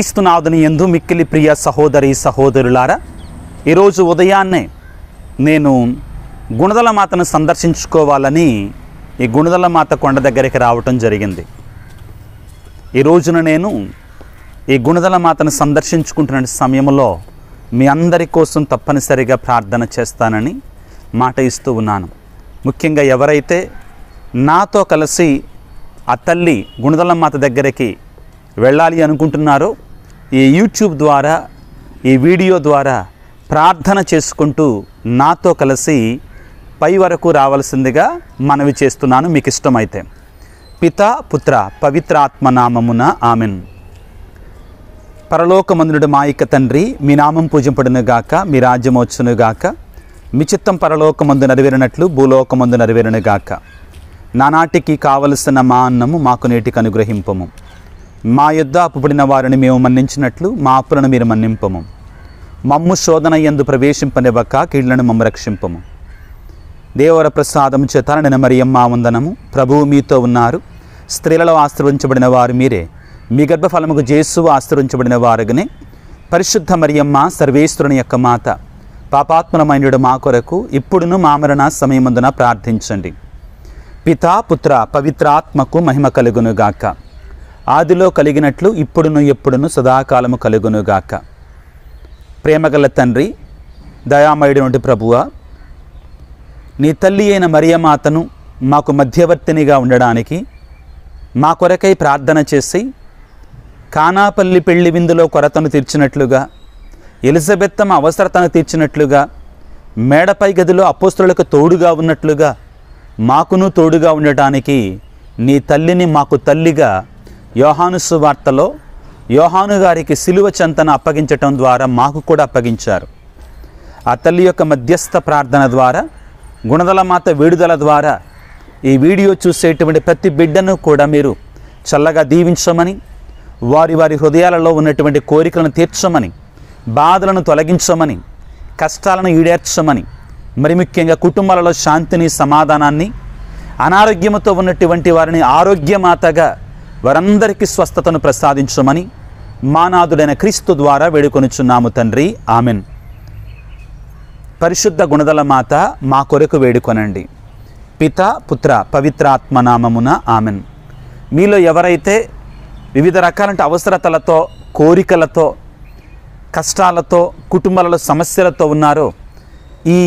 క్రీస్తునాథుని ఎందు మిక్కిలి ప్రియ సహోదరి సహోదరులారా ఈరోజు ఉదయాన్నే నేను గుణదల మాతను సందర్శించుకోవాలని ఈ గుణదల మాత కొండ దగ్గరికి రావటం జరిగింది ఈ రోజున నేను ఈ గుణదల మాతను సందర్శించుకుంటున్న సమయంలో మీ అందరి కోసం తప్పనిసరిగా ప్రార్థన చేస్తానని మాట ఇస్తూ ఉన్నాను ముఖ్యంగా ఎవరైతే నాతో కలిసి ఆ తల్లి గుణదల మాత దగ్గరికి వెళ్ళాలి అనుకుంటున్నారో ఈ యూట్యూబ్ ద్వారా ఈ వీడియో ద్వారా ప్రార్థన చేసుకుంటూ నాతో కలిసి పై వరకు రావాల్సిందిగా మనవి చేస్తున్నాను మీకు ఇష్టమైతే పిత పుత్ర పవిత్రాత్మ నామమున ఆమెన్ పరలోకమందునుడు మాయిక తండ్రి మీ నామం గాక మీ రాజ్యం గాక మీ చిత్తం పరలోకమందు నెరవేరినట్లు భూలోకమందు గాక నానాటికి కావలసిన మా అన్నము మాకు నేటికి అనుగ్రహింపము మా యుద్ధ అప్పుబడిన వారిని మేము మన్నించినట్లు మా అప్పులను మీరు మన్నింపము మమ్ము శోధన ఎందు ప్రవేశింపనివ్వక కీళ్లను మమ్మ రక్షింపము దేవర ప్రసాదం చేత మరియమ్మ వందనము ప్రభువు మీతో ఉన్నారు స్త్రీలలో ఆశ్రవించబడిన వారు మీరే మీ గర్భఫలముకు జేసు ఆశ్రయించబడిన వారుగానే పరిశుద్ధ మరియమ్మ సర్వేశ్వరుని యొక్క మాత పాపాత్మనమైనడు మా కొరకు ఇప్పుడును మామరణ సమయమందున ప్రార్థించండి పితా పుత్ర పవిత్రాత్మకు మహిమ కలుగునుగాక గాక ఆదిలో కలిగినట్లు ఇప్పుడును ఎప్పుడును సదాకాలము కలుగునుగాక ప్రేమగల తండ్రి దయామయుడు ప్రభువ నీ తల్లి అయిన మరియమాతను మాకు మధ్యవర్తినిగా ఉండడానికి మా కొరకై ప్రార్థన చేసి కానాపల్లి పెళ్లి విందులో కొరతను తీర్చినట్లుగా ఎలిజబెత్ తమ అవసరతను తీర్చినట్లుగా మేడపై గదిలో అపోస్తులకు తోడుగా ఉన్నట్లుగా మాకును తోడుగా ఉండటానికి నీ తల్లిని మాకు తల్లిగా యోహాను వార్తలో యోహాను గారికి సిలువ చంతన అప్పగించటం ద్వారా మాకు కూడా అప్పగించారు ఆ తల్లి యొక్క మధ్యస్థ ప్రార్థన ద్వారా గుణదల మాత విడుదల ద్వారా ఈ వీడియో చూసేటువంటి ప్రతి బిడ్డను కూడా మీరు చల్లగా దీవించమని వారి వారి హృదయాలలో ఉన్నటువంటి కోరికలను తీర్చమని బాధలను తొలగించమని కష్టాలను ఈడేర్చమని మరి ముఖ్యంగా కుటుంబాలలో శాంతిని సమాధానాన్ని అనారోగ్యంతో ఉన్నటువంటి వారిని ఆరోగ్యమాతగా వారందరికీ స్వస్థతను ప్రసాదించమని మానాదుడైన క్రీస్తు ద్వారా వేడుకొనిచున్నాము తండ్రి ఆమెన్ పరిశుద్ధ గుణదల మాత మా కొరకు వేడుకొనండి పిత పుత్ర పవిత్రాత్మ నామమున ఆమెన్ మీలో ఎవరైతే వివిధ రకాలంటే అవసరతలతో కోరికలతో కష్టాలతో కుటుంబాలలో సమస్యలతో ఉన్నారో ఈ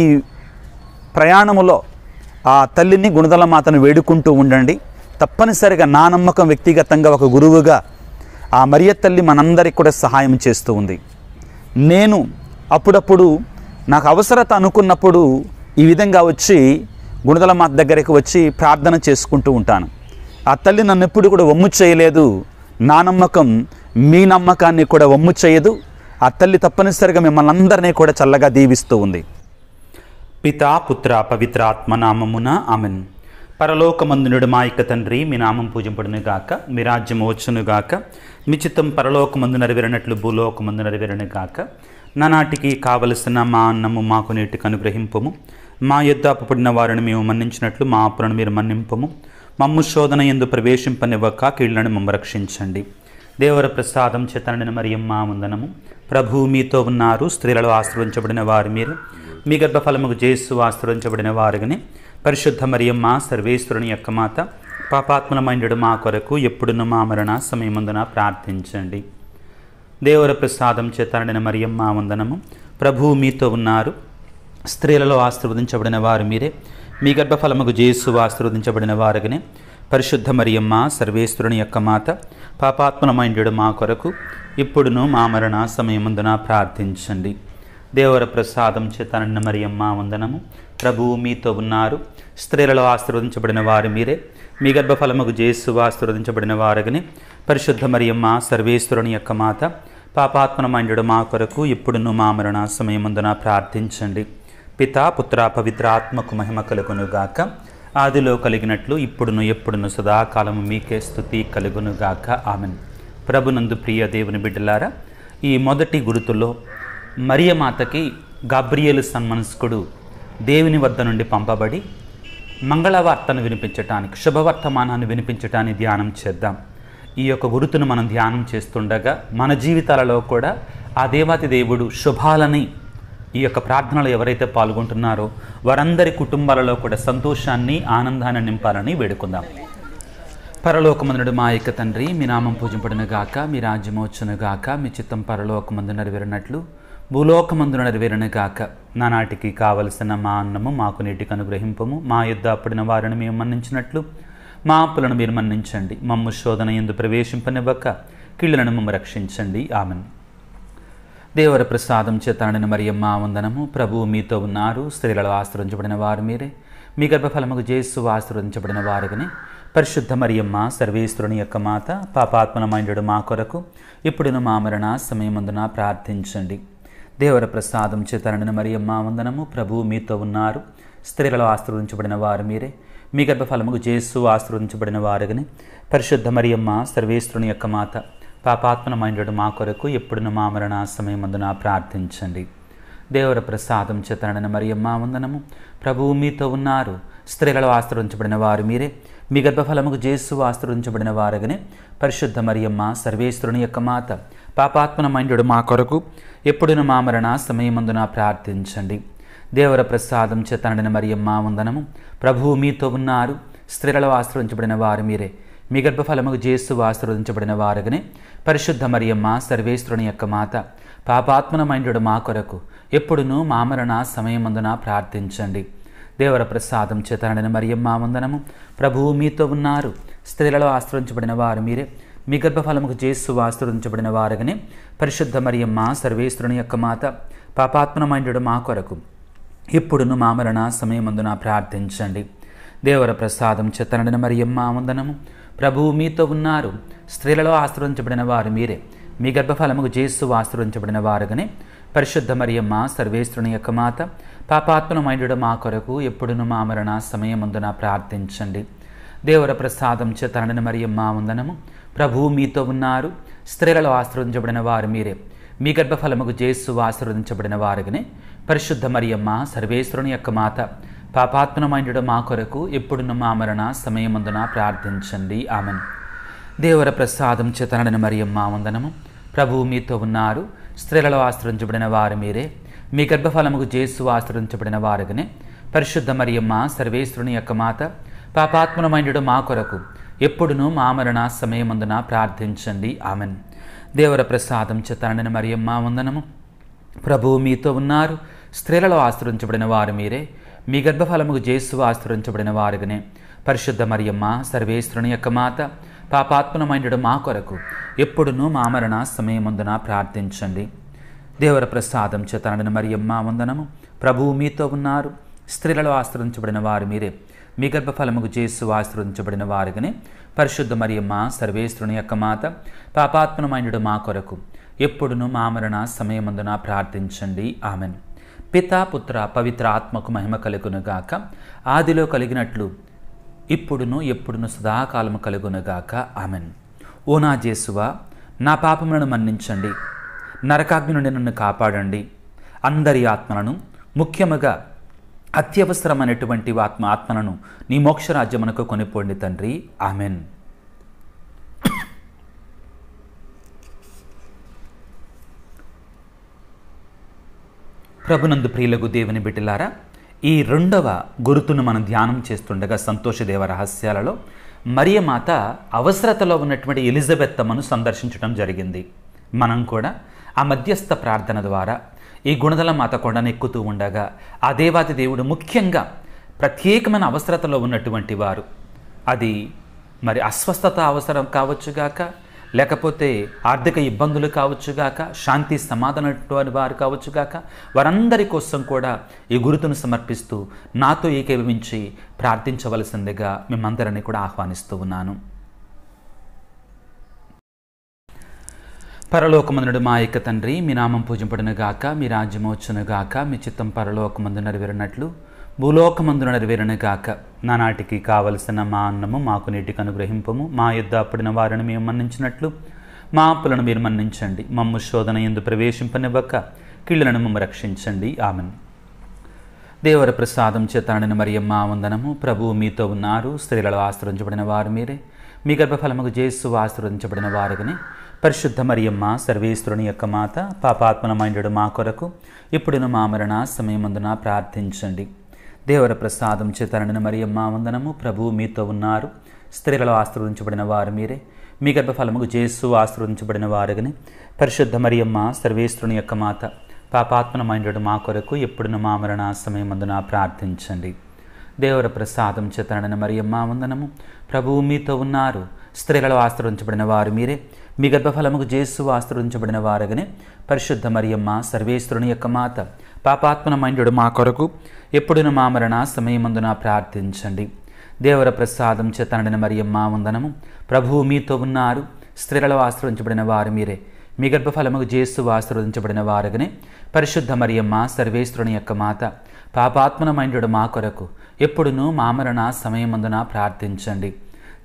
ప్రయాణములో ఆ తల్లిని గుణదల మాతను వేడుకుంటూ ఉండండి తప్పనిసరిగా నా నమ్మకం వ్యక్తిగతంగా ఒక గురువుగా ఆ మరియ తల్లి మనందరికి కూడా సహాయం చేస్తూ ఉంది నేను అప్పుడప్పుడు నాకు అవసరత అనుకున్నప్పుడు ఈ విధంగా వచ్చి గుణదల మా దగ్గరికి వచ్చి ప్రార్థన చేసుకుంటూ ఉంటాను ఆ తల్లి నన్ను ఎప్పుడు కూడా వమ్ము చేయలేదు నా నమ్మకం మీ నమ్మకాన్ని కూడా వమ్ము చేయదు ఆ తల్లి తప్పనిసరిగా మిమ్మల్ని అందరినీ కూడా చల్లగా దీవిస్తూ ఉంది పితా పుత్ర నామమున ఆమెను పరలోకమందునుడు మా యొక్క తండ్రి మీ నామం గాక మీ రాజ్యం గాక మీ చిత్తం పరలోకమందు నెరవేరినట్లు భూలోకమందు గాక నానాటికి కావలసిన మా అన్నము మాకు నీటికి అనుగ్రహింపము మా యుద్ధ అప్పపడిన వారిని మేము మన్నించినట్లు మా అప్పులను మీరు మన్నింపము మమ్ము శోధన ఎందు ప్రవేశింపనివ్వక కీళ్లను మమ్మ రక్షించండి దేవర ప్రసాదం చేతనడిన మరియమ్మ వందనము ప్రభు మీతో ఉన్నారు స్త్రీలలో ఆశ్రవించబడిన వారు మీరు మీ గర్భఫలముకు జయస్సు ఆశ్రయించబడిన వారిని పరిశుద్ధ మరియమ్మ సర్వేశ్వరుని యొక్క మాత పాపాత్మలమైనడు మా కొరకు ఎప్పుడున్న మా మరణ సమయముందున ప్రార్థించండి దేవర ప్రసాదం చేతనడిన మరియమ్మ వందనము ప్రభు మీతో ఉన్నారు స్త్రీలలో ఆశీర్వదించబడిన వారు మీరే మీ గర్భఫలముకు జేసు ఆశీర్వదించబడిన వారుగానే పరిశుద్ధ మరియమ్మ సర్వేశ్వరుని యొక్క మాత పాపాత్మలమైనడు మా కొరకు ఇప్పుడును మా మరణ సమయముందున ప్రార్థించండి దేవర ప్రసాదం చేతనన్న మరియమ్మ వందనము ప్రభు మీతో ఉన్నారు స్త్రీలలో ఆశీర్వదించబడిన వారు మీరే మీ గర్భఫలముకు జేసు ఆశీర్వదించబడిన వారగని పరిశుద్ధ మరియమ్మ సర్వేశ్వరుని యొక్క మాత పాపాత్మనమైనడు మా కొరకు ఇప్పుడును మా మరణ సమయముందున ప్రార్థించండి పితా పుత్ర పవిత్రాత్మకు మహిమ కలుగునుగాక ఆదిలో కలిగినట్లు ఇప్పుడును ఎప్పుడును సదాకాలము మీకే స్థుతి కలుగునుగాక ఆమెన్ ప్రభునందు ప్రియ దేవుని బిడ్డలారా ఈ మొదటి గురుతులో మరియమాతకి గాబ్రియేలు సన్మనస్కుడు దేవుని వద్ద నుండి పంపబడి మంగళవార్తను వినిపించటానికి శుభవర్తమానాన్ని వినిపించటాన్ని ధ్యానం చేద్దాం ఈ యొక్క గురుతును మనం ధ్యానం చేస్తుండగా మన జీవితాలలో కూడా ఆ దేవాతి దేవుడు శుభాలని ఈ యొక్క ప్రార్థనలు ఎవరైతే పాల్గొంటున్నారో వారందరి కుటుంబాలలో కూడా సంతోషాన్ని ఆనందాన్ని నింపాలని వేడుకుందాం పరలోకమందుడు మా యొక్క తండ్రి మీ నామం పూజింపడిన గాక మీ రాజ్యమోచన గాక మీ చిత్తం పరలోకమందు నెరవేరినట్లు భూలోకమందు నెరవేరను కాక నానాటికి కావలసిన మా అన్నము మాకు నీటికి అనుగ్రహింపము మా యుద్ధ అప్పుడిన వారిని మేము మన్నించినట్లు మా అప్పులను మీరు మన్నించండి మమ్ము శోధన ఎందు ప్రవేశింపనివ్వక కీళ్లను మమ్మ రక్షించండి ఆమెను దేవర ప్రసాదం చేతనడిన మరియమ్మ వందనము ప్రభువు మీతో ఉన్నారు స్త్రీలలో ఆశ్రయించబడిన వారు మీరే మీ గర్భఫలముకు జేసు ఆశ్రయించబడిన వారుగానే పరిశుద్ధ మరియమ్మ సర్వేశ్వరుని యొక్క మాత పాపాత్మనమైనడు మా కొరకు ఇప్పుడును మా మరణ సమయమందున ప్రార్థించండి దేవర ప్రసాదం చేతనడిన మరియమ్మ వందనము ప్రభు మీతో ఉన్నారు స్త్రీలలో ఆశ్రవదించబడిన వారు మీరే మీ గర్భఫలముకు జేసు ఆశ్రవదించబడిన వారుగని పరిశుద్ధ మరియమ్మ సర్వేశ్వరుని యొక్క మాత పాపాత్మనమైనటువంటి మా కొరకు ఎప్పుడున మా మరణ సమయమందున ప్రార్థించండి దేవర ప్రసాదం చేతనడిన మరియమ్మ వందనము ప్రభు మీతో ఉన్నారు స్త్రీలలో ఆశీర్వదించబడిన వారు మీరే మీ గర్భఫలముకు జేసు ఆశ్రవదించబడిన వారగనే పరిశుద్ధ మరియమ్మ సర్వేశ్వరుని యొక్క మాత పాపాత్మన మైండు మా కొరకు ఎప్పుడును మా మరణ సమయమందున ప్రార్థించండి దేవర ప్రసాదం చేతనడిన మరియమ్మ వందనము ప్రభువు మీతో ఉన్నారు స్త్రీలలో ఆశ్రయించబడిన వారు మీరే మీ గర్భఫలముకు జేసు ఆశ్రవదించబడిన వారగనే పరిశుద్ధ మరియమ్మ సర్వేశ్వరుని యొక్క మాత పాపాత్మన మైండు మా కొరకు ఎప్పుడును మామరణ సమయమందున ప్రార్థించండి దేవర ప్రసాదం చేతనడిన మరియమ్మ వందనము ప్రభువు మీతో ఉన్నారు స్త్రీలలో ఆశ్రయించబడిన వారు మీరే మీ గర్భఫలముకు చేసు ఆశ్రయించబడిన వారుగానే పరిశుద్ధ మరియమ్మ సర్వేశ్వరుని యొక్క మాత పాపాత్మనమైండు మా కొరకు ఇప్పుడును మా మరణ సమయమందున ప్రార్థించండి దేవర ప్రసాదం చెత్తనడిన మరియమ్మ వందనము ప్రభువు మీతో ఉన్నారు స్త్రీలలో ఆశ్రయించబడిన వారు మీరే మీ గర్భఫలముకు చేసు ఆశ్రయించబడిన వారుగానే పరిశుద్ధ మరియమ్మ సర్వేశ్వరుని యొక్క మాత పాపాత్మలమైనడు మా కొరకు ఎప్పుడును మా మరణ సమయముందున ప్రార్థించండి దేవర ప్రసాదం చేతనని మరియమ్మ ఉందనము ప్రభువు మీతో ఉన్నారు స్త్రీలలో ఆశ్రవదించబడిన వారు మీరే మీ గర్భఫలముకు జేసు ఆశీర్వదించబడిన వారికి పరిశుద్ధ మరియమ్మ సర్వేశ్వరుని యొక్క మాత పాపాత్మనమైనడు మా కొరకు ఎప్పుడును మా మరణ సమయముందున ప్రార్థించండి ఆమెను దేవర ప్రసాదం చేతనడని మరియమ్మ ఉందనము ప్రభువు మీతో ఉన్నారు స్త్రీలలో ఆశ్రయించబడిన వారు మీరే మీ గర్భఫలముకు జేసు ఆశ్రయించబడిన వారుగానే పరిశుద్ధ మరియమ్మ సర్వేశ్వరుని యొక్క మాత పాపాత్మనమైనడు మా కొరకు ఎప్పుడునూ మా మరణ సమయమందున ప్రార్థించండి ఆమెన్ దేవర ప్రసాదం చిత్తనడిన మరియమ్మ వందనము ప్రభువు మీతో ఉన్నారు స్త్రీలలో ఆశ్రయించబడిన వారు మీరే మీ గర్భఫలముకు జేసు ఆశ్రయించబడిన వారుగానే పరిశుద్ధ మరియమ్మ సర్వేశ్వరుని యొక్క మాత పాపాత్మనమైనడు మా కొరకు ఎప్పుడునూ మామరణ సమయముందున ప్రార్థించండి దేవర ప్రసాదం చేతనడిన మరియమ్మ వందనము ప్రభువు మీతో ఉన్నారు స్త్రీలలో ఆశ్రయించబడిన వారు మీరే మీ గర్భఫలముకు చేసు ఆశ్రయించబడిన వారికి పరిశుద్ధ మరియమ్మ సర్వేశ్వరుని యొక్క మాత పాపాత్మనమైనడు మా కొరకు ఎప్పుడును మా మరణ ప్రార్థించండి ఆమెన్ పిత పుత్ర పవిత్ర ఆత్మకు మహిమ కలుగునుగాక ఆదిలో కలిగినట్లు ఇప్పుడును ఎప్పుడును సదాకాలము కలుగునుగాక ఆమెన్ ఓ నా జేసువా నా పాపములను మన్నించండి నరకాగ్ని నుండి నన్ను కాపాడండి అందరి ఆత్మలను ముఖ్యముగా అత్యవసరమైనటువంటి ఆత్మ ఆత్మలను నీ మోక్షరాజ్యమునకు కొనిపోండి తండ్రి ఆమెన్ ప్రభునందు ప్రియులకు దేవుని బిడ్డలారా ఈ రెండవ గురుతును మనం ధ్యానం చేస్తుండగా సంతోషదేవ రహస్యాలలో మరియమాత అవసరతలో ఉన్నటువంటి ఎలిజబెత్ అమ్మను సందర్శించడం జరిగింది మనం కూడా ఆ మధ్యస్థ ప్రార్థన ద్వారా ఈ గుణదల మాత కొండనెక్కుతూ ఉండగా ఆ దేవాది దేవుడు ముఖ్యంగా ప్రత్యేకమైన అవసరతలో ఉన్నటువంటి వారు అది మరి అస్వస్థత అవసరం కావచ్చుగాక లేకపోతే ఆర్థిక ఇబ్బందులు కావచ్చుగాక శాంతి సమాధానటువంటి వారు కావచ్చుగాక వారందరి కోసం కూడా ఈ గురుతును సమర్పిస్తూ నాతో ఏకీభవించి ప్రార్థించవలసిందిగా మిమ్మందరినీ కూడా ఆహ్వానిస్తూ ఉన్నాను పరలోకమందుడు మా యొక్క తండ్రి మీ నామం పూజింపడినగాక మీ రాజ్యమోచనగాక మీ చిత్తం పరలోకమందు నెరవేరినట్లు భూలోకమందు నెరవేరును కాక నానాటికి కావలసిన మా అన్నము మాకు నీటికి అనుగ్రహింపము మా యుద్ధ అప్పుడిన వారిని మేము మన్నించినట్లు మా అప్పులను మీరు మన్నించండి మమ్ము శోధన ఎందు ప్రవేశింపనివ్వక కీళ్ళను మమ్మ రక్షించండి ఆమెను దేవర ప్రసాదం మరి మరియమ్మ వందనము ప్రభు మీతో ఉన్నారు స్త్రీలలో ఆశ్రయించబడిన వారు మీరే మీ గర్భఫలముకు జేసు ఆశ్రయించబడిన వారుగానే పరిశుద్ధ మరియమ్మ సర్వేశ్వరుని యొక్క మాత పాపాత్మలమైనడు మా కొరకు ఇప్పుడును మా మరణ సమయమందున ప్రార్థించండి దేవర ప్రసాదం చేతనడిన మరియమ్మ వందనము ప్రభు మీతో ఉన్నారు స్త్రీలలో ఆశీర్వదించబడిన వారు మీరే మీ గర్భఫలముకు జేసు ఆశీర్వదించబడిన కానీ పరిశుద్ధ మరియమ్మ సర్వేశ్వరుని యొక్క మాత మైండ్ మా కొరకు ఎప్పుడున మా మరణ అందున ప్రార్థించండి దేవర ప్రసాదం చేతనడిన మరియమ్మ వందనము ప్రభు మీతో ఉన్నారు స్త్రీలలో ఆశ్రయించబడిన వారు మీరే మీ గర్భఫలముకు జేసు ఆశ్రయించబడిన వారుగనే పరిశుద్ధ మరియమ్మ సర్వేశ్వరుని యొక్క మాత పాపాత్మన మైండు మా కొరకు ఎప్పుడున మా మరణ సమయమందున ప్రార్థించండి దేవర ప్రసాదం చేతనడిన మా వందనము ప్రభువు మీతో ఉన్నారు స్త్రీలలో ఆశ్రవించబడిన వారు మీరే మీ గర్భఫలముకు జేసు ఆశ్రవదించబడిన వారుగానే పరిశుద్ధ మరియమ్మ సర్వేశ్వరుని యొక్క మాత పాపాత్మన మైండు మా కొరకు ఎప్పుడునూ మామరణ సమయమందున ప్రార్థించండి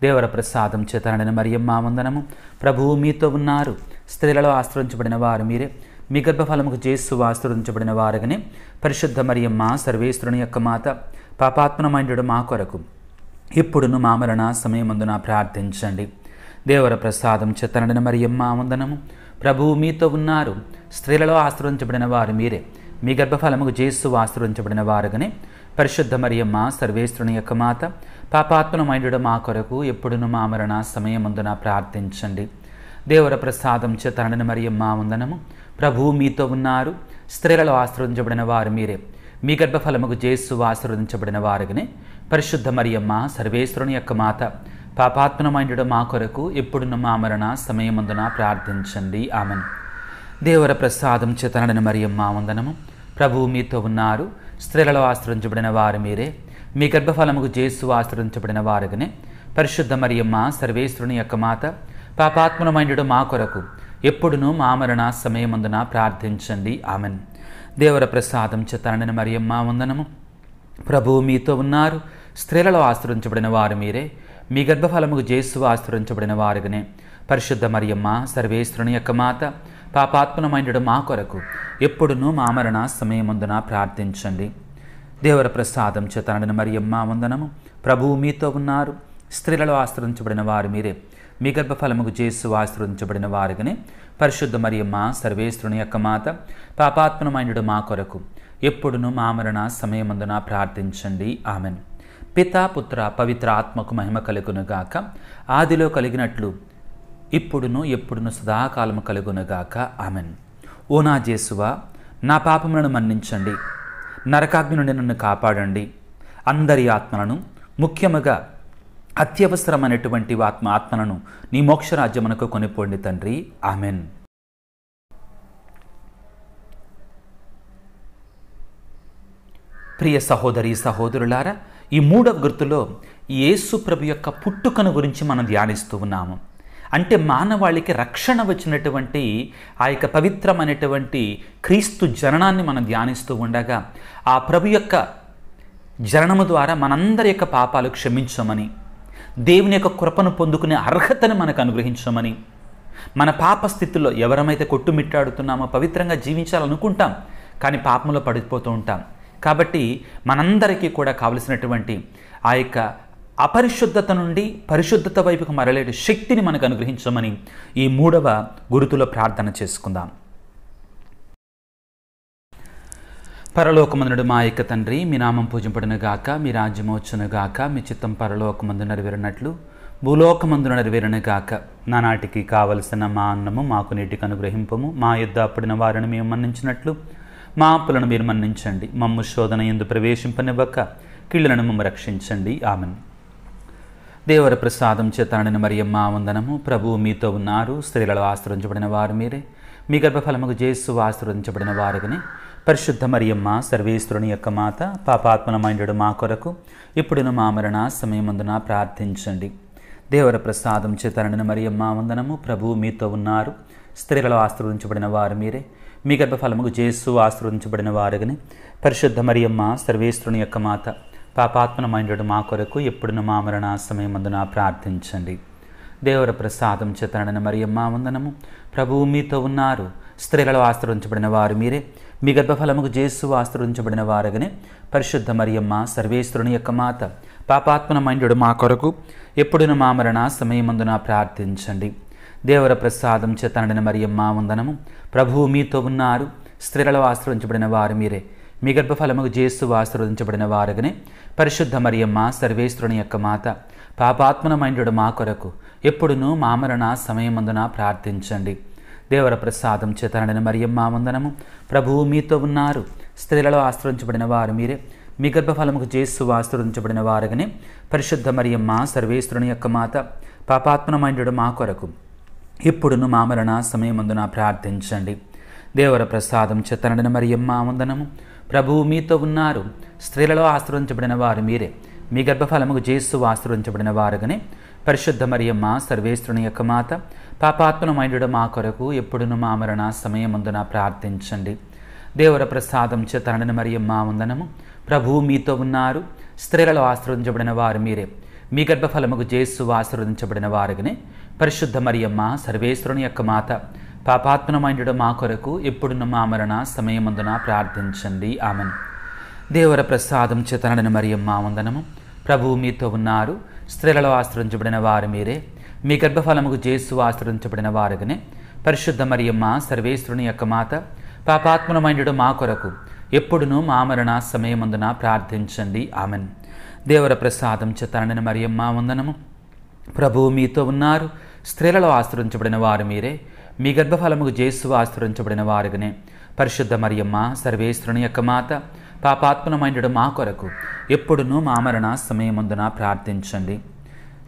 దేవర ప్రసాదం చేతనడిన మరియమ్మ వందనము ప్రభువు మీతో ఉన్నారు స్త్రీలలో ఆశ్రయించబడిన వారు మీరే మీ గర్భఫలముకు చేస్తూ ఆశీర్వదించబడిన వారగని పరిశుద్ధ మరియమ్మ సర్వేశ్వరుని యొక్క మాత పాపాత్మనమైనడు మా కొరకు ఇప్పుడును మా మరణ సమయమందున ప్రార్థించండి దేవర ప్రసాదం చెత్తనడిన మరియమ్మ వందనము ప్రభువు మీతో ఉన్నారు స్త్రీలలో ఆశీర్వదించబడిన వారు మీరే మీ గర్భఫలముకు చేస్తూ ఆశీర్వదించబడిన వారుగానే పరిశుద్ధ మరియమ్మ సర్వేశ్వరుని యొక్క మాత పాపాత్మనమైనడు మా కొరకు ఎప్పుడును మా మరణ సమయమందున ప్రార్థించండి దేవర ప్రసాదం చెత్తనడిన మరియమ్మ వందనము ప్రభు మీతో ఉన్నారు స్త్రీలలో ఆశీర్వదించబడిన వారు మీరే మీ గర్భఫలముకు జేసు ఆశీర్వదించబడిన వారుగానే పరిశుద్ధ మరియమ్మ సర్వేశ్వరుని యొక్క మాత పాపాత్మనమైనడు మా కొరకు ఎప్పుడున్న మా మరణ సమయమందున ప్రార్థించండి ఆమెను దేవర ప్రసాదం చేతనడిన మరియమ్మ వందనము ప్రభు మీతో ఉన్నారు స్త్రీలలో ఆశ్రయించబడిన వారు మీరే మీ గర్భఫలముకు జేసు ఆశ్రయించబడిన వారుగానే పరిశుద్ధ మరియమ్మ సర్వేశ్వరుని యొక్క మాత పాపాత్మనమైనడు మా కొరకు ఎప్పుడునూ మామరణ సమయమందున ప్రార్థించండి ఆమెన్ దేవర ప్రసాదం చెతనని మరియమ్మ వందనము ప్రభువు మీతో ఉన్నారు స్త్రీలలో ఆశ్రయించబడిన వారు మీరే మీ గర్భఫలముకు జేసు ఆశ్రయించబడిన వారుగానే పరిశుద్ధ మరియమ్మ సర్వేశ్వరుని యొక్క మాత పాపాత్మనమైనడు మా కొరకు ఎప్పుడునూ మామరణ సమయముందున ప్రార్థించండి దేవర ప్రసాదం చెతనని మరియమ్మ వందనము ప్రభువు మీతో ఉన్నారు స్త్రీలలో ఆశ్రయించబడిన వారు మీరే మీ గర్భఫలముకు చేసు ఆశీర్వదించబడిన వారికి పరిశుద్ధ మరియమ్మ సర్వేశ్వరుని యొక్క మాత పాపాత్మనమైనడు మా కొరకు ఎప్పుడును మా మరణ సమయమందున ప్రార్థించండి ఆమెన్ పిత పుత్ర పవిత్ర ఆత్మకు మహిమ కలుగునుగాక ఆదిలో కలిగినట్లు ఇప్పుడును ఎప్పుడును సదాకాలము కలుగునుగాక ఆమెన్ ఓ నా జేసువా నా పాపములను మన్నించండి నరకాగ్ని నుండి నన్ను కాపాడండి అందరి ఆత్మలను ముఖ్యముగా అత్యవసరమైనటువంటి ఆత్మ ఆత్మలను నీ మోక్షరాజ్యమునకు కొనిపోండి తండ్రి ఆమెన్ ప్రియ సహోదరి సహోదరులారా ఈ మూడవ గుర్తులో యేసు ప్రభు యొక్క పుట్టుకను గురించి మనం ధ్యానిస్తూ ఉన్నాము అంటే మానవాళికి రక్షణ వచ్చినటువంటి ఆ యొక్క పవిత్రమైనటువంటి క్రీస్తు జననాన్ని మనం ధ్యానిస్తూ ఉండగా ఆ ప్రభు యొక్క జననము ద్వారా మనందరి యొక్క పాపాలు క్షమించమని దేవుని యొక్క కృపను పొందుకునే అర్హతను మనకు అనుగ్రహించమని మన పాప స్థితిలో ఎవరమైతే కొట్టుమిట్టాడుతున్నామో పవిత్రంగా జీవించాలనుకుంటాం కానీ పాపంలో పడిపోతూ ఉంటాం కాబట్టి మనందరికీ కూడా కావలసినటువంటి ఆ యొక్క అపరిశుద్ధత నుండి పరిశుద్ధత వైపుకు మరలేటి శక్తిని మనకు అనుగ్రహించమని ఈ మూడవ గురుతులో ప్రార్థన చేసుకుందాం పరలోకమందుడు మా యొక్క తండ్రి మీ నామం గాక మీ రాజ్యం గాక మీ చిత్తం పరలోకమందు నెరవేరినట్లు భూలోకమందు గాక నానాటికి కావలసిన మా అన్నము మాకు నీటికి అనుగ్రహింపము మా యుద్ధ అప్పుడిన వారిని మేము మన్నించినట్లు మా అప్పులను మీరు మన్నించండి మమ్ము శోధన ఎందు ప్రవేశింపనివ్వక కీళ్ళను మమ్మ రక్షించండి ఆమెను దేవర ప్రసాదం చేతాడిన మరియమ్మ వందనము ప్రభువు మీతో ఉన్నారు స్త్రీలలో ఆశ్రయించబడిన వారు మీరే మీ గర్భఫలముకు జేసు ఆశ్రయించబడిన వారుగానే పరిశుద్ధ మరియమ్మ సర్వేశ్వరుని యొక్క మాత పాపాత్మనమైనడు మా కొరకు ఇప్పుడును మా మరణ సమయమందున ప్రార్థించండి దేవర ప్రసాదం చేతనడిన మరియమ్మ వందనము ప్రభు మీతో ఉన్నారు స్త్రీలలో ఆశ్రవదించబడిన వారు మీరే మీ గర్భఫలముకు జేసు వారు వారుగని పరిశుద్ధ మరియమ్మ సర్వేశ్వరుని యొక్క మాత పాపాత్మనమైనడు మా కొరకు ఎప్పుడును మా మరణ సమయమందున ప్రార్థించండి దేవర ప్రసాదం చేతనడిన మరియమ్మ వందనము ప్రభు మీతో ఉన్నారు స్త్రీలలో ఆశీర్వదించబడిన వారు మీరే మీ గర్భఫలముకు జేసు ఆశ్రయించబడిన వారగనే పరిశుద్ధ మరియమ్మ సర్వేశ్వరుని యొక్క మాత పాపాత్మన పాపాత్మనమైండు మా కొరకు ఎప్పుడున మా మరణ సమయమందున ప్రార్థించండి దేవర ప్రసాదం చేతనడిన మరియమ్మ వందనము ప్రభువు మీతో ఉన్నారు స్త్రీలలో ఆశ్రవించబడిన వారు మీరే మీ గర్భఫలముకు జేసు ఆశీర్వదించబడిన వారగనే పరిశుద్ధ మరియమ్మ సర్వేశ్వరుని యొక్క మాత పాపాత్మన పాపాత్మనమైండు మా కొరకు ఎప్పుడునూ మామరణ సమయమందున ప్రార్థించండి దేవర ప్రసాదం చేతనడిన మరియమ్మ వందనము ప్రభువు మీతో ఉన్నారు స్త్రీలలో ఆశ్రయించబడిన వారు మీరే మీ గర్భఫలముకు చేసు ఆశ్రయించబడిన వారుగానే పరిశుద్ధ మరియమ్మ సర్వేశ్వరుని యొక్క మాత పాపాత్మనమైనడు మా కొరకు ఇప్పుడును మా మరణ సమయమందున ప్రార్థించండి దేవర ప్రసాదం చేతనడిన మరియమ్మ వందనము ప్రభువు మీతో ఉన్నారు స్త్రీలలో ఆశ్రయించబడిన వారు మీరే మీ గర్భఫలముకు జేసు ఆశ్రయించబడిన వారుగానే పరిశుద్ధ మరియమ్మ సర్వేశ్వరుని యొక్క మాత పాపాత్మనమైనడు మా కొరకు ఎప్పుడును మా మరణ సమయముందున ప్రార్థించండి దేవర ప్రసాదం తనని మరియు మా వందనము ప్రభువు మీతో ఉన్నారు స్త్రీలలో ఆశ్రవదించబడిన వారు మీరే మీ గర్భఫలముకు జేసు ఆశీర్వదించబడిన వారికి పరిశుద్ధ మరియమ్మ సర్వేశ్వరుని యొక్క మాత పాపాత్మనమైనడు మా కొరకు ఎప్పుడున్న మా మరణ సమయమందున ప్రార్థించండి ఆమెను దేవర ప్రసాదం చేతనడని మరియమ్మ వందనము ప్రభువు మీతో ఉన్నారు స్త్రీలలో ఆశ్రయించబడిన వారు మీరే మీ గర్భఫలముకు జేసు ఆశ్రయించబడిన వారుగానే పరిశుద్ధ మరియమ్మ సర్వేశ్వరుని యొక్క మాత పాపాత్మనమైనడు మా కొరకు ఎప్పుడునూ మా మరణ సమయమందున ప్రార్థించండి ఆమెన్ దేవర ప్రసాదం చెతనని మరియమ్మ వందనము ప్రభువు మీతో ఉన్నారు స్త్రీలలో ఆశ్రయించబడిన వారు మీరే మీ గర్భఫలముకు జేసు ఆశ్రయించబడిన వారుగానే పరిశుద్ధ మరియమ్మ సర్వేశ్వరుని యొక్క మాత పాపాత్మనమైనడు మా కొరకు ఎప్పుడునూ మా మరణ సమయమందున ప్రార్థించండి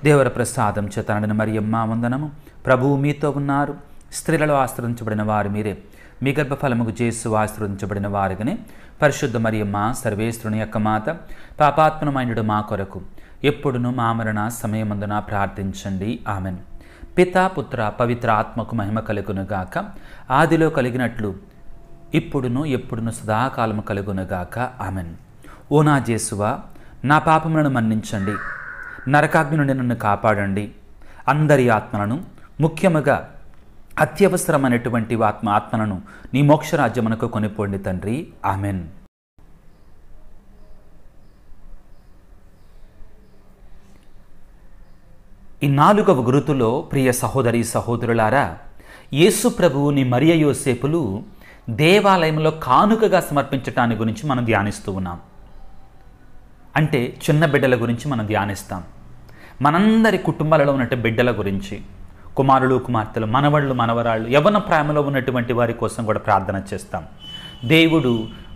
దేవర ప్రసాదం చేతనడిన మరియమ్మ వందనము ప్రభువు మీతో ఉన్నారు స్త్రీలలో ఆశ్రయించబడిన వారు మీరే మీ గర్భఫలముకు చేసు ఆశ్రయించబడిన వారుగానే పరిశుద్ధ మరియమ్మ సర్వేశ్వరుని యొక్క మాత పాపాత్మనమైనడు మా కొరకు ఎప్పుడును మా మరణ సమయమందున ప్రార్థించండి ఆమెన్ పితా పుత్ర పవిత్ర ఆత్మకు మహిమ కలుగునుగాక ఆదిలో కలిగినట్లు ఇప్పుడును ఎప్పుడును సదాకాలము కలుగునుగాక ఆమెన్ ఓ నా జేసువా నా పాపములను మన్నించండి నరకాగ్ని నుండి నన్ను కాపాడండి అందరి ఆత్మలను ముఖ్యముగా అత్యవసరమైనటువంటి ఆత్మ ఆత్మలను నీ మోక్షరాజ్యమునకు కొనిపోండి తండ్రి ఆమెన్ ఈ నాలుగవ గురుతులో ప్రియ సహోదరి సహోదరులారా యేసు ప్రభువుని మరియ యోసేపులు దేవాలయంలో కానుకగా సమర్పించటాన్ని గురించి మనం ధ్యానిస్తూ ఉన్నాం అంటే చిన్న బిడ్డల గురించి మనం ధ్యానిస్తాం మనందరి కుటుంబాలలో ఉన్నట్టు బిడ్డల గురించి కుమారులు కుమార్తెలు మనవళ్ళు మనవరాళ్ళు యవన ప్రేమలో ఉన్నటువంటి వారి కోసం కూడా ప్రార్థన చేస్తాం దేవుడు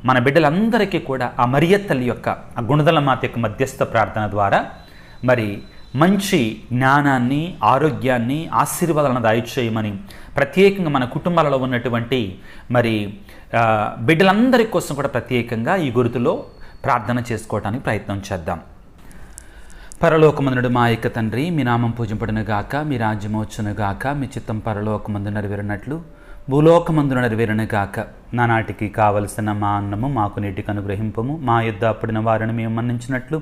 మన బిడ్డలందరికీ కూడా ఆ మరియ తల్లి యొక్క ఆ గుణదల మాత యొక్క మధ్యస్థ ప్రార్థన ద్వారా మరి మంచి జ్ఞానాన్ని ఆరోగ్యాన్ని ఆశీర్వాదాలను దాయిచేయమని ప్రత్యేకంగా మన కుటుంబాలలో ఉన్నటువంటి మరి బిడ్డలందరి కోసం కూడా ప్రత్యేకంగా ఈ గురుతులో ప్రార్థన చేసుకోవటానికి ప్రయత్నం చేద్దాం పరలోకమందుడు మా యొక్క తండ్రి మీ నామం గాక మీ గాక మీ చిత్తం పరలోకమందు నెరవేరినట్లు భూలోకమందు గాక నానాటికి కావలసిన మా అన్నము మాకు నీటికి అనుగ్రహింపము మా యుద్ధ అప్పుడిన వారిని మేము మన్నించినట్లు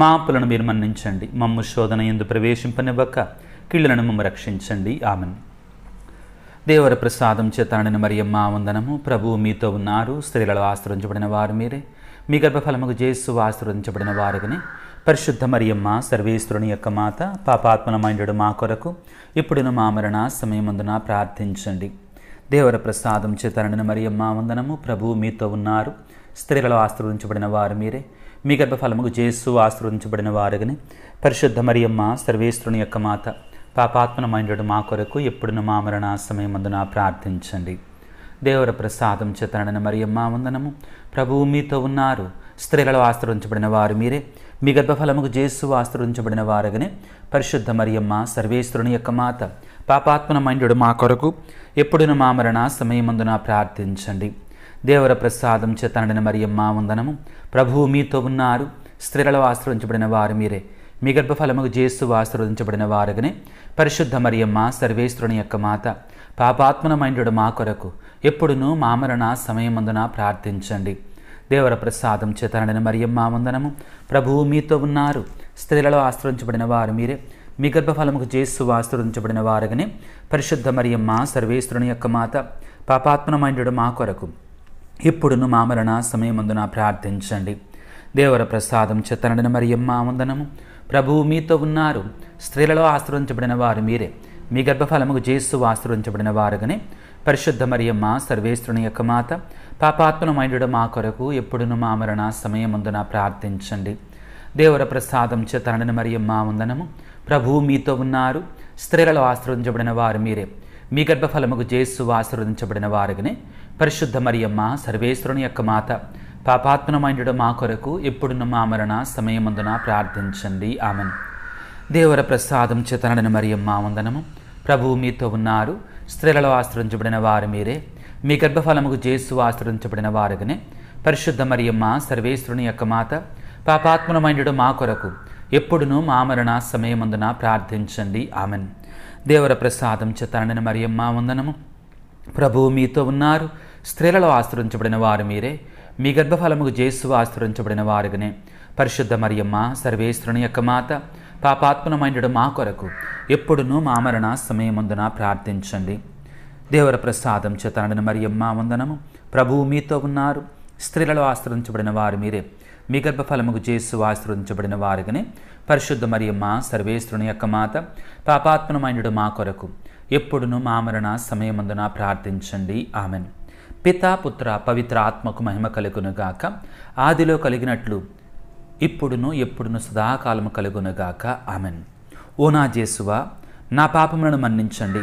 మా అప్పులను మీరు మన్నించండి మమ్ము శోధన ఎందు ప్రవేశింపనివ్వక కీళ్ళను మమ్మ రక్షించండి ఆమెను దేవర ప్రసాదం చేతాడిన మరియమ్మ వందనము ప్రభువు మీతో ఉన్నారు స్త్రీలలో ఆశ్రయించబడిన వారు మీరే మీ గర్భఫలముకు జేసు ఆశీర్వదించబడిన వారికి పరిశుద్ధ మరియమ్మ సర్వేశ్వరుని యొక్క మాత పాపాత్మనమైనడు మా కొరకు ఇప్పుడును మా మరణ సమయమందున ప్రార్థించండి దేవర ప్రసాదం చేతనడిన మరియమ్మ వందనము ప్రభు మీతో ఉన్నారు స్త్రీలలో ఆశీర్వదించబడిన వారు మీరే మీ గర్భఫలముకు జేస్సు ఆశీర్వదించబడిన వారుగని పరిశుద్ధ మరియమ్మ సర్వేశ్వరుని యొక్క మాత పాపాత్మన పాపాత్మనమైనడు మా కొరకు ఎప్పుడున మా మరణ సమయమందున ప్రార్థించండి దేవర ప్రసాదం మరి మరియమ్మ వందనము ప్రభువు మీతో ఉన్నారు స్త్రీలలో ఆశ్రయించబడిన వారు మీరే మీ గర్భఫలముకు జేసు ఆశ్రయించబడిన వారగనే పరిశుద్ధ మరియమ్మ సర్వేశ్వరుని యొక్క మాత పాపాత్మన మైండు మా కొరకు ఎప్పుడున మా మరణ సమయమందున ప్రార్థించండి దేవర ప్రసాదం చేతనడిన మరియమ్మ వందనము ప్రభువు మీతో ఉన్నారు స్త్రీలలో ఆశ్రయించబడిన వారు మీరే మీ గర్భఫలముకు జేసు ఆశ్రవదించబడిన వారగనే పరిశుద్ధ మరియమ్మ సర్వేశ్వరుని యొక్క మాత పాపాత్మన పాపాత్మనమైనడు మా కొరకు ఎప్పుడునూ మామరణ సమయమందున ప్రార్థించండి దేవర ప్రసాదం చేతనడిన మరియమ్మ వందనము ప్రభువు మీతో ఉన్నారు స్త్రీలలో ఆశ్రయించబడిన వారు మీరే మీ గర్భఫలముకు చేస్తూ ఆశ్రయించబడిన వారగని పరిశుద్ధ మరియమ్మ సర్వేశ్వరుని యొక్క మాత పాపాత్మనమైనడు మా కొరకు ఇప్పుడును మామరణ సమయమందున ప్రార్థించండి దేవర ప్రసాదం చెత్తనడిన మరియమ్మ వందనము ప్రభువు మీతో ఉన్నారు స్త్రీలలో ఆశ్రయించబడిన వారు మీరే మీ గర్భఫలముకు చేస్తూ ఆశ్రయించబడిన వారుగానే పరిశుద్ధ మరియమ్మ సర్వేశ్వరుని యొక్క మాత పాపాత్మనమైనడు మా కొరకు ఎప్పుడును మా మరణ సమయముందున ప్రార్థించండి దేవర ప్రసాదం చేతనని మరియమ్మ ఉందనము ప్రభువు మీతో ఉన్నారు స్త్రీలలో ఆశీర్వదించబడిన వారు మీరే మీ గర్భఫలముకు జేసు ఆశీర్వదించబడిన వారిని పరిశుద్ధ మరియమ్మ సర్వేశ్వరుని యొక్క మాత పాపాత్మనమైనడు మా కొరకు ఎప్పుడున్న మా మరణ సమయముందున ప్రార్థించండి ఆమెను దేవర ప్రసాదం చేతనని మరియమ్మ ఉందనము ప్రభువు మీతో ఉన్నారు స్త్రీలలో ఆశ్రయించబడిన వారు మీరే మీ గర్భఫలముకు జేసు ఆశ్రయించబడిన వారుగానే పరిశుద్ధ మరియమ్మ సర్వేశ్వరుని యొక్క మాత పాపాత్మనమైనడు మా కొరకు ఎప్పుడును మా మరణ సమయమందున ప్రార్థించండి ఆమెన్ దేవర ప్రసాదం చేతనని మరియమ్మ వందనము ప్రభువు మీతో ఉన్నారు స్త్రీలలో ఆశ్రయించబడిన వారు మీరే మీ గర్భఫలముకు జేసు ఆశ్రయించబడిన వారుగానే పరిశుద్ధ మరియమ్మ సర్వేశ్వరుని యొక్క మాత పాపాత్మనమైనడు మా కొరకు ఎప్పుడునూ మా మరణ ప్రార్థించండి దేవర ప్రసాదం చేతనడిన మరియమ్మ వందనము ప్రభువు మీతో ఉన్నారు స్త్రీలలో ఆశ్రయించబడిన వారు మీరే మీ గర్భఫలముకు చేసు ఆశ్రయించబడిన వారికి పరిశుద్ధ మరియమ్మ సర్వేశ్వరుని యొక్క మాత పాపాత్మనమైనడు మా కొరకు ఎప్పుడును మామరణ సమయమందున ప్రార్థించండి ఆమెన్ పితాపుత్ర పుత్ర పవిత్ర ఆత్మకు మహిమ కలుగునుగాక ఆదిలో కలిగినట్లు ఇప్పుడును ఎప్పుడును సదాకాలము కలుగునుగాక ఆమెన్ ఓ నా జేసువా నా పాపములను మన్నించండి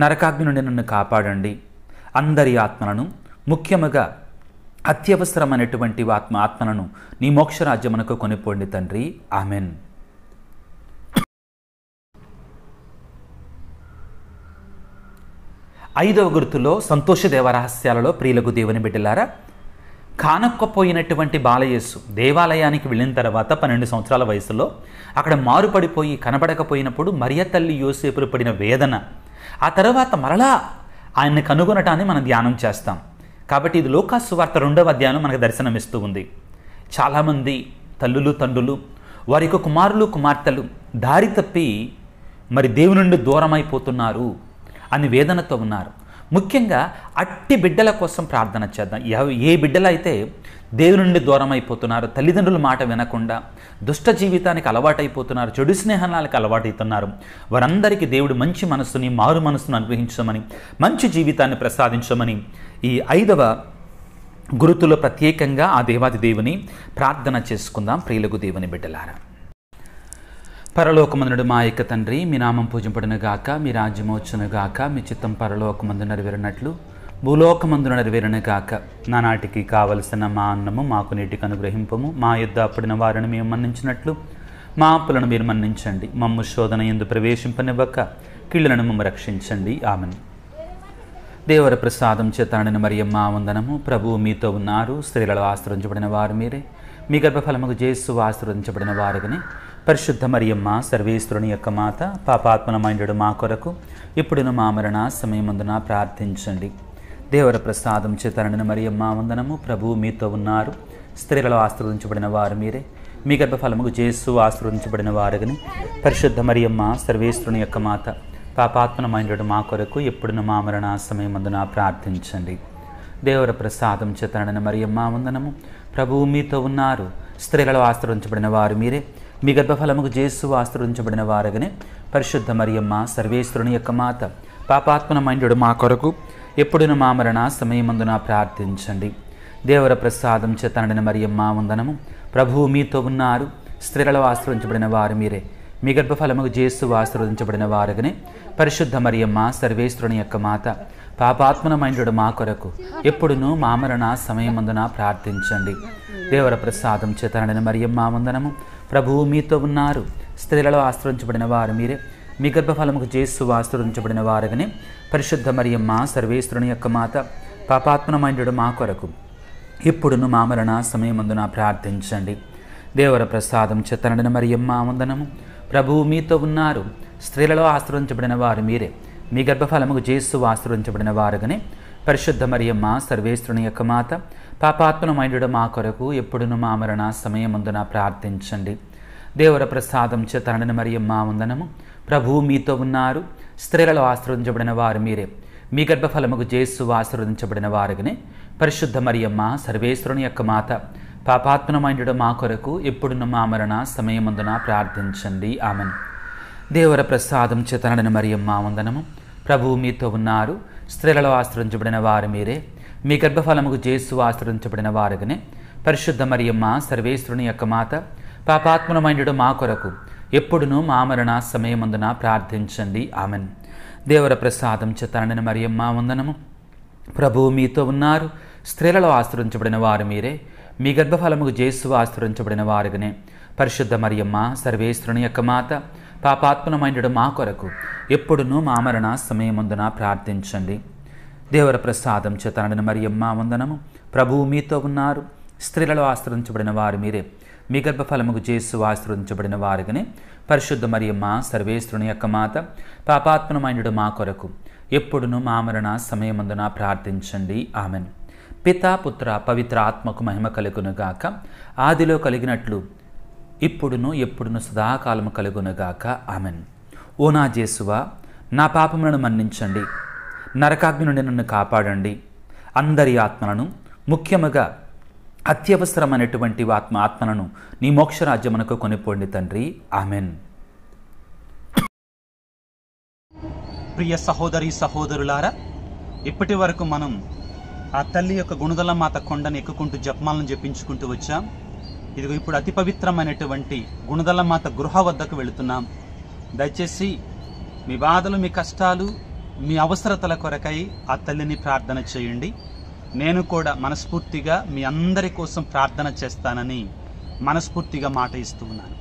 నరకాగ్ని నుండి నన్ను కాపాడండి అందరి ఆత్మలను ముఖ్యముగా అత్యవసరమైనటువంటి ఆత్మ ఆత్మలను నీ మోక్షరాజ్యమునకు కొనిపోండి తండ్రి ఆమెన్ ఐదవ గుర్తులో సంతోష రహస్యాలలో ప్రియులకు దేవుని బిడ్డలారా కానక్కపోయినటువంటి బాలయస్సు దేవాలయానికి వెళ్ళిన తర్వాత పన్నెండు సంవత్సరాల వయసులో అక్కడ మారుపడిపోయి కనబడకపోయినప్పుడు మరియ తల్లి యోసేపులు పడిన వేదన ఆ తర్వాత మరలా ఆయన్ని కనుగొనటాన్ని మనం ధ్యానం చేస్తాం కాబట్టి ఇది లోకాసు వార్త రెండవ ధ్యానం మనకు దర్శనమిస్తూ ఉంది చాలామంది తల్లులు తండ్రులు వారికి కుమారులు కుమార్తెలు దారి తప్పి మరి దేవుని నుండి దూరమైపోతున్నారు అని వేదనతో ఉన్నారు ముఖ్యంగా అట్టి బిడ్డల కోసం ప్రార్థన చేద్దాం ఏ బిడ్డలైతే దేవుని నుండి దూరం అయిపోతున్నారు తల్లిదండ్రుల మాట వినకుండా దుష్ట జీవితానికి అలవాటైపోతున్నారు చెడు స్నేహనాలకు అలవాటైతున్నారు వారందరికీ దేవుడు మంచి మనస్సుని మారు మనస్సును అనుగ్రహించమని మంచి జీవితాన్ని ప్రసాదించమని ఈ ఐదవ గురుతులు ప్రత్యేకంగా ఆ దేవాది దేవుని ప్రార్థన చేసుకుందాం ప్రియులకు దేవుని బిడ్డలారా పరలోకమందుడు మా యొక్క తండ్రి మీ నామం గాక మీ రాజ్యం గాక మీ చిత్తం పరలోకమందు నెరవేరినట్లు భూలోకమందు గాక నానాటికి కావలసిన మా అన్నము మాకు నీటికి అనుగ్రహింపము మా యుద్ధ అప్పుడిన వారిని మేము మన్నించినట్లు మా అప్పులను మీరు మన్నించండి మమ్ము శోధన ఎందు ప్రవేశింపనివ్వక కీళ్ళను మమ్మ రక్షించండి ఆమెను దేవర ప్రసాదం చేతనని మరియమ్మ వందనము ప్రభువు మీతో ఉన్నారు స్త్రీలలో ఆశ్రయించబడిన వారు మీరే మీ గర్భఫలముకు జేసు ఆశ్రయించబడిన వారుగానే పరిశుద్ధ మరియమ్మ సర్వేశ్వరుని యొక్క మాత పాపాత్మనమైనడు మా కొరకు ఇప్పుడును మా మరణ సమయమందున ప్రార్థించండి దేవర ప్రసాదం చేతనడిన మరియమ్మ వందనము ప్రభు మీతో ఉన్నారు స్త్రీలలో ఆశ్రవదించబడిన వారు మీరే మీ గర్భఫలముకు చేస్తూ ఆశ్రవదించబడిన వారుగని పరిశుద్ధ మరియమ్మ సర్వేశ్వరుని యొక్క మాత పాపాత్మనమైనడు మా కొరకు ఎప్పుడును మా మరణ సమయమందున ప్రార్థించండి దేవర ప్రసాదం చేతనడిన మరియమ్మ వందనము ప్రభు మీతో ఉన్నారు స్త్రీలలో ఆశ్రవదించబడిన వారు మీరే మీ గర్భఫలముకు జేసు ఆశ్రవించబడిన వారగనే పరిశుద్ధ మరియమ్మ సర్వేశ్వరుని యొక్క మాత పాపాత్మన మైండు మా కొరకు ఎప్పుడున మా మరణ సమయమందున ప్రార్థించండి దేవర ప్రసాదం చేతనడిన మరియమ్మ వందనము ప్రభువు మీతో ఉన్నారు స్త్రీలలో ఆశ్రవించబడిన వారు మీరే మీ గర్భఫలముకు జేసు ఆశీర్వదించబడిన వారగనే పరిశుద్ధ మరియమ్మ సర్వేశ్వరుని యొక్క మాత పాపాత్మనమైనడు మా కొరకు ఎప్పుడునూ మామరణ సమయమందున ప్రార్థించండి దేవర ప్రసాదం చేతనడిన మా వందనము ప్రభువు మీతో ఉన్నారు స్త్రీలలో ఆశ్రయించబడిన వారు మీరే మీ గర్భఫలముకు చేసు ఆశ్రయించబడిన వారుగాని పరిశుద్ధ మరియమ్మ సర్వేశ్వరుని యొక్క మాత పాపాత్మనమైనడు మా కొరకు ఎప్పుడును మామరణ సమయమందున ప్రార్థించండి దేవర ప్రసాదం చేతనడిన మరియమ్మ వందనము ప్రభువు మీతో ఉన్నారు స్త్రీలలో ఆశ్రయించబడిన వారు మీరే మీ గర్భఫలముకు జేస్సు ఆశ్రయించబడిన వారుగానే పరిశుద్ధ మరియమ్మ సర్వేశ్వరుని యొక్క మాత పాపాత్మనమైనడు మా కొరకు ఎప్పుడును మా మరణ సమయముందున ప్రార్థించండి దేవర ప్రసాదం చేతనని మరియమ్మ ఉందనము ప్రభువు మీతో ఉన్నారు స్త్రీలలో ఆశ్రయించబడిన వారు మీరే మీ గర్భఫలముకు జేస్సు ఆశీర్వదించబడిన వారుగానే పరిశుద్ధ మరియమ్మ సర్వేశ్వరుని యొక్క మాత పాపాత్మనమైనడు మా కొరకు ఎప్పుడును మా మరణ ముందున ప్రార్థించండి ఆమెను దేవర ప్రసాదం చేతనడిన మరియమ్మ వందనము ప్రభువు మీతో ఉన్నారు స్త్రీలలో ఆశ్రయించబడిన వారు మీరే మీ గర్భఫలముకు జేసు ఆశ్రయించబడిన వారుగానే పరిశుద్ధ మరియమ్మ సర్వేశ్వరుని యొక్క మాత పాపాత్మనమైనడు మా కొరకు ఎప్పుడునూ మా సమయమందున ప్రార్థించండి ఆమెన్ దేవర ప్రసాదం చేతనడిన మరియమ్మ వందనము ప్రభువు మీతో ఉన్నారు స్త్రీలలో ఆశ్రయించబడిన వారు మీరే మీ గర్భఫలముకు జేసు ఆశ్రయించబడిన వారుగానే పరిశుద్ధ మరియమ్మ సర్వేశ్వరుని యొక్క మాత పాపాత్మనమైనడు మా కొరకు ఎప్పుడునూ మా మరణ సమయముందున ప్రార్థించండి దేవర ప్రసాదం చేతనడిన మరి అమ్మా వందనము ప్రభువు మీతో ఉన్నారు స్త్రీలలో ఆశ్రయించబడిన వారు మీరే మీ గర్భఫలముకు చేసు ఆశ్రయించబడిన వారిగానే పరిశుద్ధ మరియమ్మ సర్వేశ్వరుని యొక్క మాత పాపాత్మనమైనడు మా కొరకు ఎప్పుడును మా మరణ సమయమందున ప్రార్థించండి ఆమెను పితా పుత్ర పవిత్ర ఆత్మకు మహిమ కలుగునుగాక ఆదిలో కలిగినట్లు ఇప్పుడును ఎప్పుడును సదాకాలము కలుగునుగాక ఆమెన్ ఓ నా జేసువా నా పాపములను మన్నించండి నరకాగ్ని నుండి నన్ను కాపాడండి అందరి ఆత్మలను ముఖ్యముగా అత్యవసరమైనటువంటి ఆత్మ ఆత్మలను నీ మోక్షరాజ్యమునకు కొనిపోండి తండ్రి ఆమెన్ ప్రియ సహోదరి సహోదరులారా ఇప్పటి వరకు మనం ఆ తల్లి యొక్క గుణదల మాత కొండను ఎక్కుకుంటూ జపమాలను జపించుకుంటూ వచ్చాం ఇది ఇప్పుడు అతి పవిత్రమైనటువంటి గుణదలమాత గృహ వద్దకు వెళుతున్నాం దయచేసి మీ బాధలు మీ కష్టాలు మీ అవసరతల కొరకై ఆ తల్లిని ప్రార్థన చేయండి నేను కూడా మనస్ఫూర్తిగా మీ అందరి కోసం ప్రార్థన చేస్తానని మనస్ఫూర్తిగా మాట ఇస్తూ ఉన్నాను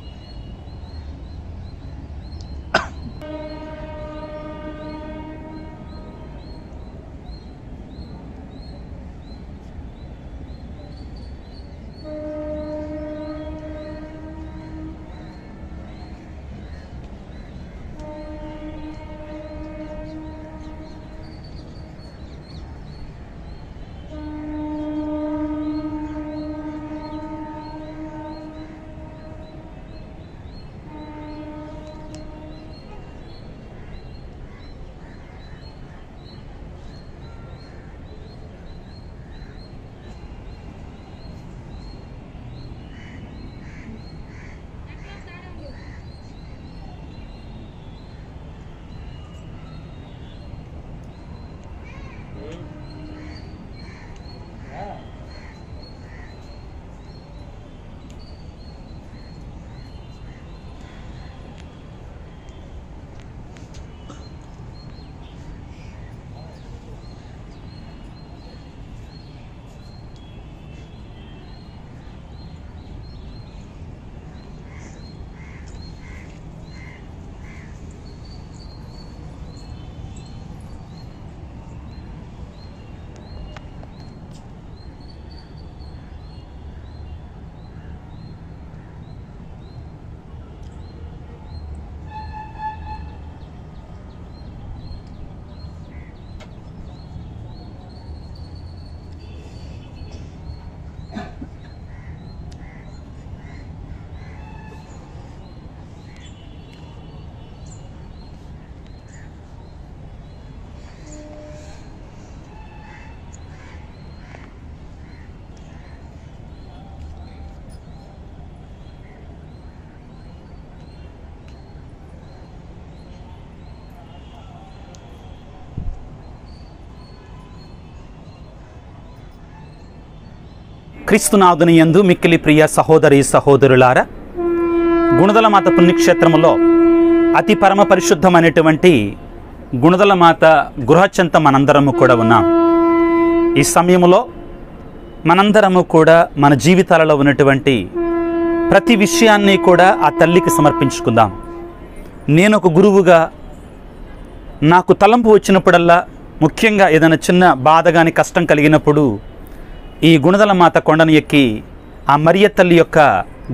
క్రీస్తునాథుని ఎందు మిక్కిలి ప్రియ సహోదరి సహోదరులారా గుణదల మాత పుణ్యక్షేత్రములో అతి పరమ పరిశుద్ధమైనటువంటి గుణదల మాత గృహచంత మనందరము కూడా ఉన్నాం ఈ సమయంలో మనందరము కూడా మన జీవితాలలో ఉన్నటువంటి ప్రతి విషయాన్ని కూడా ఆ తల్లికి సమర్పించుకుందాం నేను ఒక గురువుగా నాకు తలంపు వచ్చినప్పుడల్లా ముఖ్యంగా ఏదైనా చిన్న బాధ కానీ కష్టం కలిగినప్పుడు ఈ గుణదల మాత కొండను ఎక్కి ఆ మరియ తల్లి యొక్క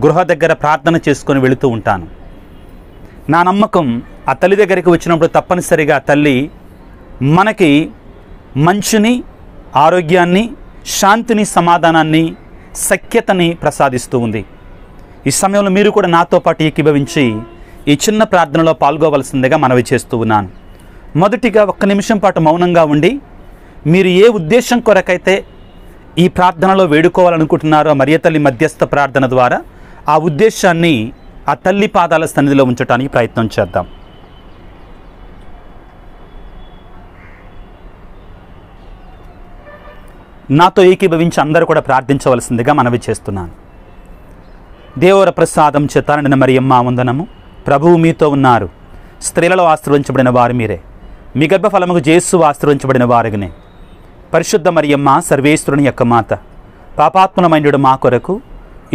గృహ దగ్గర ప్రార్థన చేసుకొని వెళుతూ ఉంటాను నా నమ్మకం ఆ తల్లి దగ్గరికి వచ్చినప్పుడు తప్పనిసరిగా తల్లి మనకి మంచుని ఆరోగ్యాన్ని శాంతిని సమాధానాన్ని సఖ్యతని ప్రసాదిస్తూ ఉంది ఈ సమయంలో మీరు కూడా నాతో పాటు ఏకీభవించి ఈ చిన్న ప్రార్థనలో పాల్గొవలసిందిగా మనవి చేస్తూ ఉన్నాను మొదటిగా ఒక్క నిమిషం పాటు మౌనంగా ఉండి మీరు ఏ ఉద్దేశం కొరకైతే ఈ ప్రార్థనలో వేడుకోవాలనుకుంటున్నారో మరియ తల్లి మధ్యస్థ ప్రార్థన ద్వారా ఆ ఉద్దేశాన్ని ఆ తల్లి పాదాల సన్నిధిలో ఉంచడానికి ప్రయత్నం చేద్దాం నాతో ఏకీభవించి అందరూ కూడా ప్రార్థించవలసిందిగా మనవి చేస్తున్నాను దేవర ప్రసాదం చేతానడిన మరియమ్మ వందనము ప్రభువు మీతో ఉన్నారు స్త్రీలలో ఆశ్రవించబడిన వారు మీరే మీ గర్భఫలముకు జేసు ఆశ్రవించబడిన వారినే పరిశుద్ధ మరియమ్మ సర్వేశ్వరుని యొక్క మాత పాపాత్మనమైనడు మా కొరకు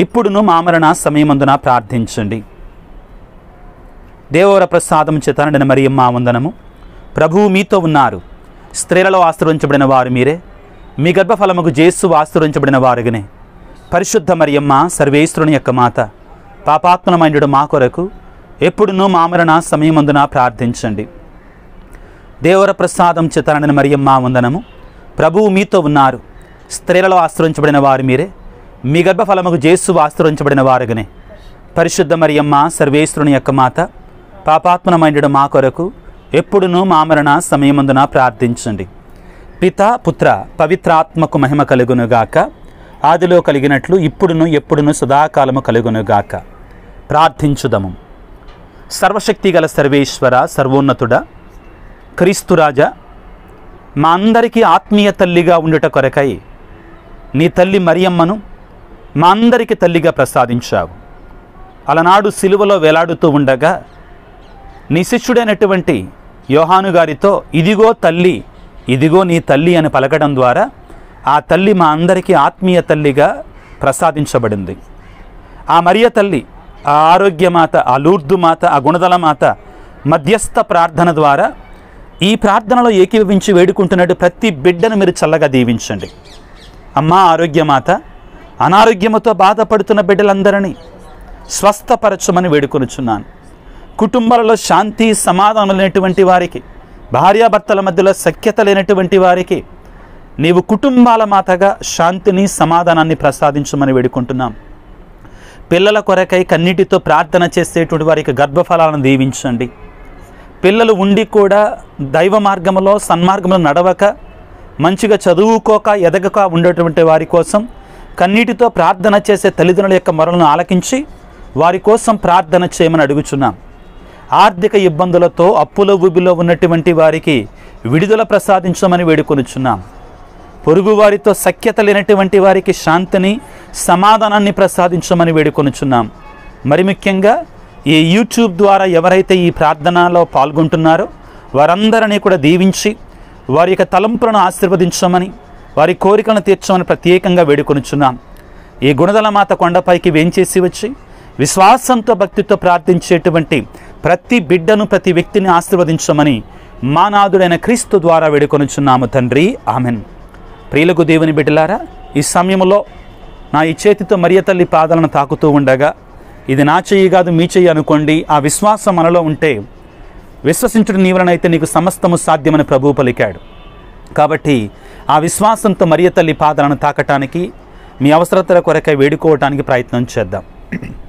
ఇప్పుడును మామరణ సమయమందున ప్రార్థించండి దేవవర ప్రసాదం చేతనడిన మరియమ్మ వందనము ప్రభువు మీతో ఉన్నారు స్త్రీలలో ఆశ్రయించబడిన వారు మీరే మీ గర్భఫలముకు జేస్సు ఆశ్రయించబడిన వారుగానే పరిశుద్ధ మరియమ్మ సర్వేశ్వరుని యొక్క మాత పాపాత్మనమైనడు మా కొరకు ఎప్పుడునూ మామరణ సమయమందున ప్రార్థించండి దేవర ప్రసాదం చేతనడిన మరియమ్మ వందనము ప్రభువు మీతో ఉన్నారు స్త్రీలలో ఆశ్రయించబడిన వారు మీరే మీ గర్భఫలముకు జేసు ఆశ్రయించబడిన వారుగానే పరిశుద్ధ మరియమ్మ సర్వేశ్వరుని యొక్క మాత పాపాత్మనమైన మా కొరకు ఎప్పుడునూ మామరణ సమయమందున ప్రార్థించండి పిత పుత్ర పవిత్రాత్మకు మహిమ కలుగునుగాక ఆదిలో కలిగినట్లు ఇప్పుడును ఎప్పుడును సదాకాలము కలుగునుగాక ప్రార్థించుదము సర్వశక్తి గల సర్వేశ్వర సర్వోన్నతుడ క్రీస్తురాజ మా అందరికీ ఆత్మీయ తల్లిగా ఉండుట కొరకై నీ తల్లి మరియమ్మను మా అందరికి తల్లిగా ప్రసాదించావు అలనాడు సిలువలో వేలాడుతూ ఉండగా నీ శిష్యుడైనటువంటి యోహాను గారితో ఇదిగో తల్లి ఇదిగో నీ తల్లి అని పలకడం ద్వారా ఆ తల్లి మా అందరికీ ఆత్మీయ తల్లిగా ప్రసాదించబడింది ఆ మరియ తల్లి ఆ ఆరోగ్యమాత ఆ లూర్దు మాత ఆ గుణదల మాత మధ్యస్థ ప్రార్థన ద్వారా ఈ ప్రార్థనలో ఏకీభవించి వేడుకుంటున్నట్టు ప్రతి బిడ్డను మీరు చల్లగా దీవించండి అమ్మ ఆరోగ్యమాత అనారోగ్యముతో బాధపడుతున్న బిడ్డలందరినీ స్వస్థపరచమని వేడుకొనుచున్నాను కుటుంబాలలో శాంతి సమాధానం లేనటువంటి వారికి భార్యాభర్తల మధ్యలో సఖ్యత లేనటువంటి వారికి నీవు కుటుంబాల మాతగా శాంతిని సమాధానాన్ని ప్రసాదించమని వేడుకుంటున్నాం పిల్లల కొరకై కన్నిటితో ప్రార్థన చేసేటువంటి వారికి గర్భఫలాలను దీవించండి పిల్లలు ఉండి కూడా దైవ మార్గంలో సన్మార్గంలో నడవక మంచిగా చదువుకోక ఎదగక ఉండేటువంటి వారి కోసం కన్నీటితో ప్రార్థన చేసే తల్లిదండ్రుల యొక్క మొరలను ఆలకించి వారి కోసం ప్రార్థన చేయమని అడుగుచున్నాం ఆర్థిక ఇబ్బందులతో అప్పుల ఊబిలో ఉన్నటువంటి వారికి విడుదల ప్రసాదించమని వేడుకొనిచున్నాం పొరుగు వారితో సఖ్యత లేనటువంటి వారికి శాంతిని సమాధానాన్ని ప్రసాదించమని వేడుకొనుచున్నాం మరి ముఖ్యంగా ఈ యూట్యూబ్ ద్వారా ఎవరైతే ఈ ప్రార్థనలో పాల్గొంటున్నారో వారందరినీ కూడా దీవించి వారి యొక్క తలంపులను ఆశీర్వదించమని వారి కోరికలను తీర్చమని ప్రత్యేకంగా వేడుకొనిచున్నాం ఈ గుణదలమాత కొండపైకి వేంచేసి వచ్చి విశ్వాసంతో భక్తితో ప్రార్థించేటువంటి ప్రతి బిడ్డను ప్రతి వ్యక్తిని ఆశీర్వదించమని మానాదుడైన క్రీస్తు ద్వారా వేడుకొనిచున్నాము తండ్రి ఆమెన్ ప్రియులకు దేవుని బిడ్డలారా ఈ సమయంలో నా ఈ చేతితో మరియ తల్లి పాదాలను తాకుతూ ఉండగా ఇది నా చెయ్యి కాదు మీ చెయ్యి అనుకోండి ఆ విశ్వాసం మనలో ఉంటే విశ్వసించడం నీవలనైతే నీకు సమస్తము సాధ్యమని ప్రభువు పలికాడు కాబట్టి ఆ విశ్వాసంతో మరియ తల్లి పాదాలను తాకటానికి మీ అవసరతల కొరకై వేడుకోవటానికి ప్రయత్నం చేద్దాం